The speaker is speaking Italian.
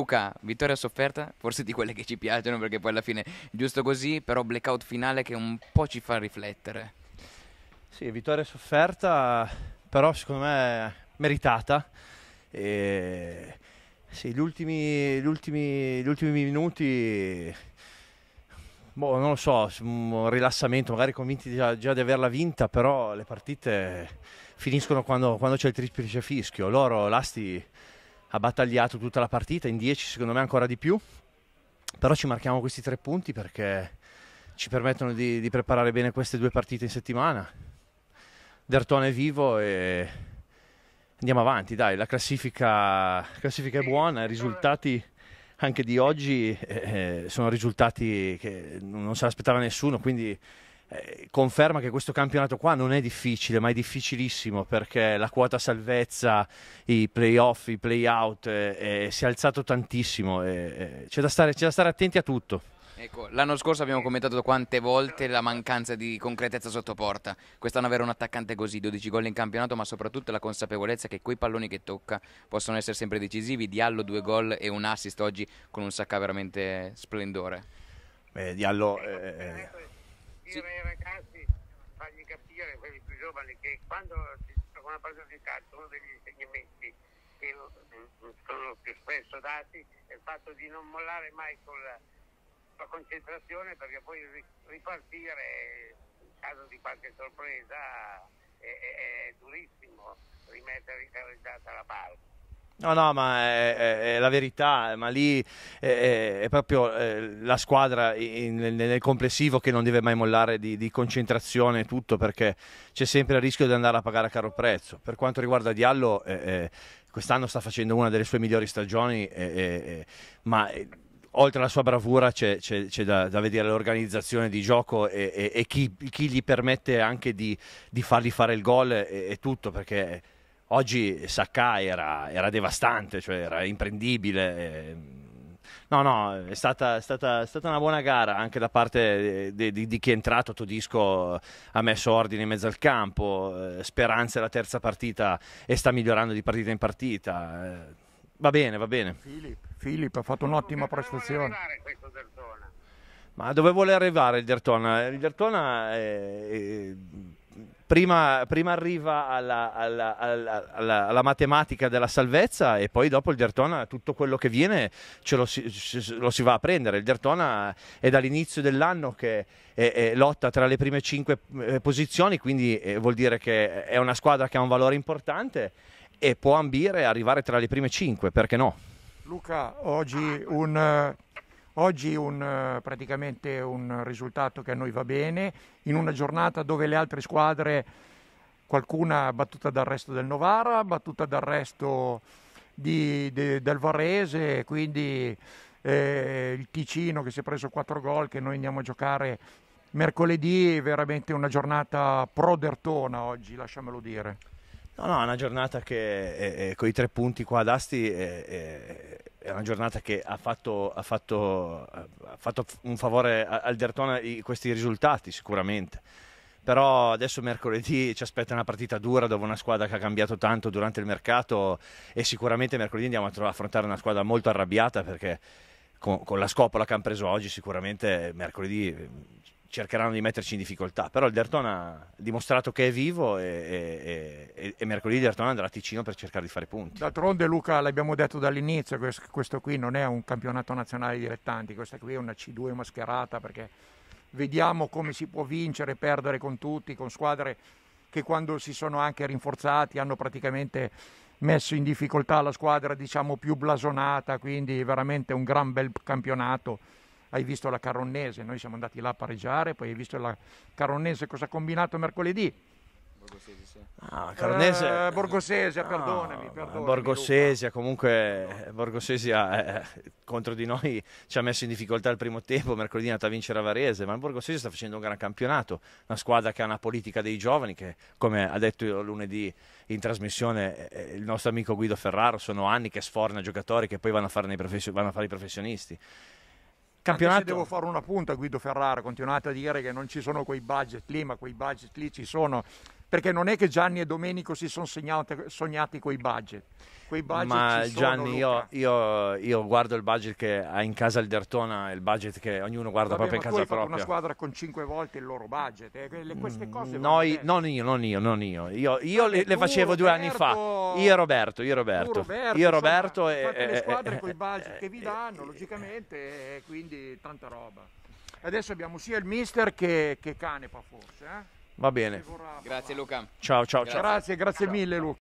Luca, vittoria sofferta, forse di quelle che ci piacciono perché poi alla fine giusto così, però blackout finale che un po' ci fa riflettere. Sì, vittoria sofferta, però secondo me meritata. E... Sì, gli ultimi, gli, ultimi, gli ultimi minuti, boh, non lo so, un rilassamento, magari convinti già, già di averla vinta, però le partite finiscono quando, quando c'è il triplice fischio. Loro, l'Asti ha battagliato tutta la partita, in 10 secondo me ancora di più, però ci marchiamo questi tre punti perché ci permettono di, di preparare bene queste due partite in settimana. Dertone è vivo e andiamo avanti, dai, la classifica, classifica è buona, i risultati anche di oggi eh, eh sono risultati che non se l'aspettava nessuno, quindi eh, conferma che questo campionato qua non è difficile, ma è difficilissimo perché la quota salvezza, i playoff, i playout eh, eh si è alzato tantissimo. Eh, c'è da, stare, c'è da stare attenti a tutto. Ecco, l'anno scorso abbiamo commentato quante volte la mancanza di concretezza sotto porta. Quest'anno avere un attaccante così, 12 gol in campionato, ma soprattutto la consapevolezza che quei palloni che tocca possono essere sempre decisivi. Diallo due gol e un assist oggi con un sacca veramente splendore. Eh, Diallo eh, dire ai ragazzi, fargli capire, quelli più giovani, che quando si gioca una partita di calcio, uno degli insegnamenti che mm, sono più spesso dati è il fatto di non mollare mai sulla, la concentrazione perché poi ripartire in caso di qualche sorpresa è, è, è durissimo rimettere in carreggiata la palla. No, no, ma è, è, è, la verità, ma lì è, è proprio eh, la squadra in, nel, nel, complessivo che non deve mai mollare di, di concentrazione e tutto perché c'è sempre il rischio di andare a pagare a caro prezzo. Per quanto riguarda Diallo, eh, eh quest'anno sta facendo una delle sue migliori stagioni, eh, eh, eh ma oltre alla sua bravura c'è, c'è, c'è da, da, vedere l'organizzazione di gioco e, e, e chi, chi, gli permette anche di, di fargli fare il gol e, e tutto perché Oggi Sakai era, era devastante, cioè era imprendibile. Ehm. No, no, è stata, è, stata, è stata, una buona gara anche da parte di, di, di, chi è entrato. Todisco ha messo ordine in mezzo al campo. Eh, Speranza è la terza partita e sta migliorando di partita in partita. Eh. Va bene, va bene. Filippo ha fatto un'ottima prestazione. Ma dove vuole arrivare il Dertona? Il Dertona è, è prima, prima arriva alla, alla, alla, alla, matematica della salvezza e poi dopo il Dertona tutto quello che viene ce lo si, ce lo si va a prendere. Il Dertona è dall'inizio dell'anno che è, è lotta tra le prime cinque eh, posizioni, quindi eh, vuol dire che è una squadra che ha un valore importante e può ambire a arrivare tra le prime cinque, perché no? Luca, oggi ah, un eh, Oggi un, eh, praticamente un risultato che a noi va bene, in una giornata dove le altre squadre, qualcuna battuta dal resto del Novara, battuta d'arresto di, de, del Varese, quindi eh, il Ticino che si è preso 4 gol che noi andiamo a giocare mercoledì, veramente una giornata pro Dertona oggi, lasciamelo dire. No, no, è una giornata che è, eh, è, eh, con i tre punti qua ad Asti è, eh, è una giornata che ha fatto, ha fatto, ha fatto un favore al Dertona questi risultati sicuramente. Però adesso mercoledì ci aspetta una partita dura dove una squadra che ha cambiato tanto durante il mercato e sicuramente mercoledì andiamo a affrontare una squadra molto arrabbiata perché con, con la scopola che hanno preso oggi sicuramente mercoledì cercheranno di metterci in difficoltà, però il Dertona ha dimostrato che è vivo e, e, e mercoledì il Dertona andrà a Ticino per cercare di fare punti. D'altronde Luca, l'abbiamo detto dall'inizio, questo qui non è un campionato nazionale di dilettanti, questa qui è una C2 mascherata perché vediamo come si può vincere, e perdere con tutti, con squadre che quando si sono anche rinforzati hanno praticamente messo in difficoltà la squadra diciamo più blasonata, quindi veramente un gran bel campionato hai visto la Caronnese, noi siamo andati là a pareggiare, poi hai visto la Caronnese cosa ha combinato mercoledì. Borgosesia, sì. Ah, Eh, Borgosesia, perdonami, ah, perdonami Borgosesia, Luca. comunque no. Borgosesia eh, contro di noi ci ha messo in difficoltà il primo tempo, mercoledì è andata a vincere a Varese, ma il Borgosesia sta facendo un gran campionato, una squadra che ha una politica dei giovani che, come ha detto lunedì in trasmissione eh, il nostro amico Guido Ferraro, sono anni che sforna giocatori che poi vanno a fare, profession- vanno a fare i professionisti campionato... se devo fare una punta Guido Ferrara, continuate a dire che non ci sono quei budget lì, ma quei budget lì ci sono perché non è che Gianni e Domenico si sono sognati quei budget. Quei budget Ma sono, Gianni, io, io, io, guardo il budget che ha in casa il Dertona, il budget che ognuno guarda Vabbè, proprio in casa propria. Ma una squadra con cinque volte il loro budget, eh, queste mm, cose... Noi, non io, non io, non io. Io, io le, le, facevo Roberto, due anni fa, io e Roberto, io e Roberto. Roberto io e Roberto... Insomma, e, le squadre eh, con i budget eh, che vi danno, logicamente, quindi tanta roba. Adesso abbiamo sia il mister che, che Canepa forse, eh? Va bene. Grazie Luca. Ciao, ciao, grazie. ciao. Grazie, grazie mille Luca.